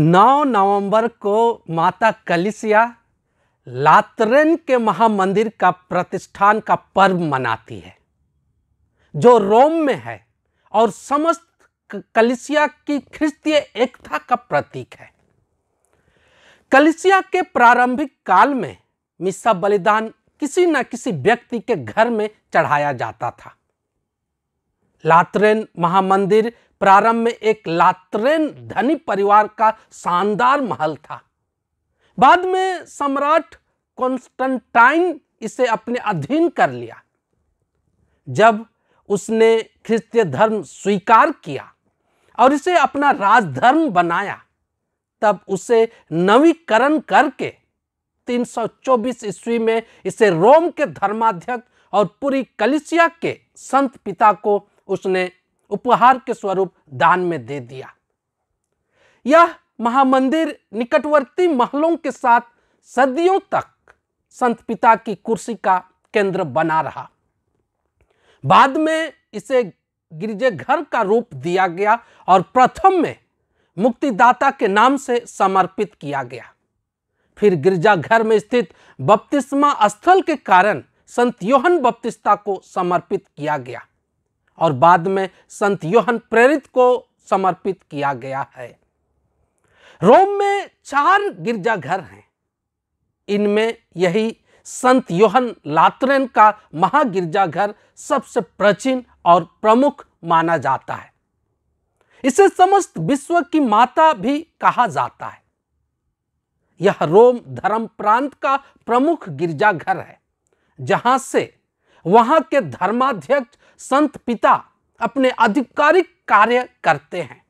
9 नवंबर को माता कलिसिया लातरन के महामंदिर का प्रतिष्ठान का पर्व मनाती है जो रोम में है और समस्त कलिसिया की ख्रिस्तीय एकता का प्रतीक है कलिसिया के प्रारंभिक काल में मिसा बलिदान किसी न किसी व्यक्ति के घर में चढ़ाया जाता था लात्रेन महामंदिर प्रारंभ में एक लात्रेन धनी परिवार का शानदार महल था बाद में सम्राट कॉन्स्टंटाइन इसे अपने अधीन कर लिया जब उसने ख्रिस्तीय धर्म स्वीकार किया और इसे अपना राजधर्म बनाया तब उसे नवीकरण करके 324 ईस्वी में इसे रोम के धर्माध्यक्ष और पूरी कलिसिया के संत पिता को उसने उपहार के स्वरूप दान में दे दिया यह महामंदिर निकटवर्ती महलों के साथ सदियों तक संत पिता की कुर्सी का केंद्र बना रहा बाद में इसे गिरजे घर का रूप दिया गया और प्रथम में मुक्तिदाता के नाम से समर्पित किया गया फिर गिरिजाघर में स्थित बपतिस्मा स्थल के कारण संत योहन बपतिस्ता को समर्पित किया गया और बाद में संत योहन प्रेरित को समर्पित किया गया है रोम में चार गिरजाघर हैं इनमें यही संत योहन लातरेन का महागिरजाघर सबसे प्राचीन और प्रमुख माना जाता है इसे समस्त विश्व की माता भी कहा जाता है यह रोम धर्म प्रांत का प्रमुख गिरजाघर है जहां से वहां के धर्माध्यक्ष संत पिता अपने आधिकारिक कार्य करते हैं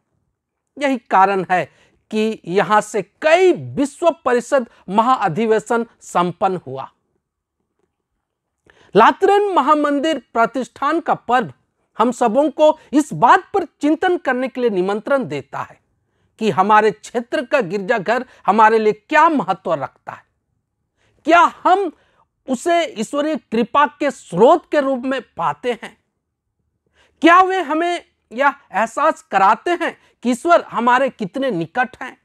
यही कारण है कि यहां से कई विश्व परिषद महाअधिवेशन संपन्न हुआ लातरन महामंदिर प्रतिष्ठान का पर्व हम सबों को इस बात पर चिंतन करने के लिए निमंत्रण देता है कि हमारे क्षेत्र का गिरजाघर हमारे लिए क्या महत्व रखता है क्या हम उसे ईश्वरीय कृपा के स्रोत के रूप में पाते हैं क्या वे हमें यह एहसास कराते हैं कि ईश्वर हमारे कितने निकट हैं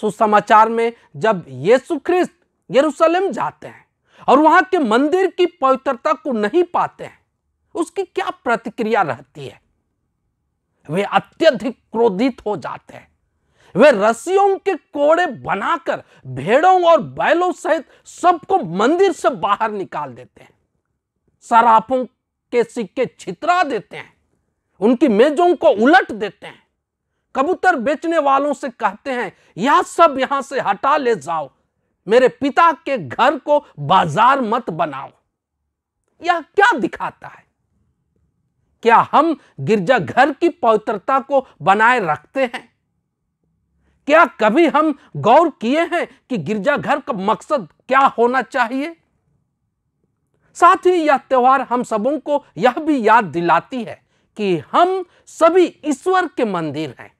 सुसमाचार में जब यीशु ख्रिस्त यरूशलेम जाते हैं और वहां के मंदिर की पवित्रता को नहीं पाते हैं उसकी क्या प्रतिक्रिया रहती है वे अत्यधिक क्रोधित हो जाते हैं वे रस्सियों के कोड़े बनाकर भेड़ों और बैलों सहित सबको मंदिर से बाहर निकाल देते हैं सराफों के सिक्के छितरा देते हैं उनकी मेजों को उलट देते हैं कबूतर बेचने वालों से कहते हैं यह सब यहां से हटा ले जाओ मेरे पिता के घर को बाजार मत बनाओ यह क्या दिखाता है क्या हम गिरजाघर की पवित्रता को बनाए रखते हैं क्या कभी हम गौर किए हैं कि गिरजाघर का मकसद क्या होना चाहिए साथ ही यह त्यौहार हम सबों को यह भी याद दिलाती है कि हम सभी ईश्वर के मंदिर हैं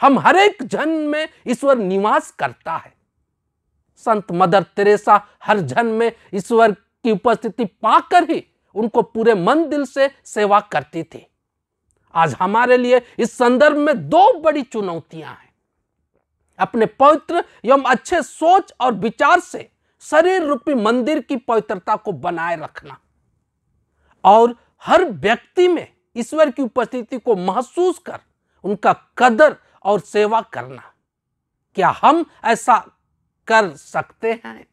हम हर एक जन में ईश्वर निवास करता है संत मदर तेरेसा हर जन में ईश्वर की उपस्थिति पाकर ही उनको पूरे मन दिल से सेवा करती थी आज हमारे लिए इस संदर्भ में दो बड़ी चुनौतियां हैं अपने पवित्र एवं अच्छे सोच और विचार से शरीर रूपी मंदिर की पवित्रता को बनाए रखना और हर व्यक्ति में ईश्वर की उपस्थिति को महसूस कर उनका कदर और सेवा करना क्या हम ऐसा कर सकते हैं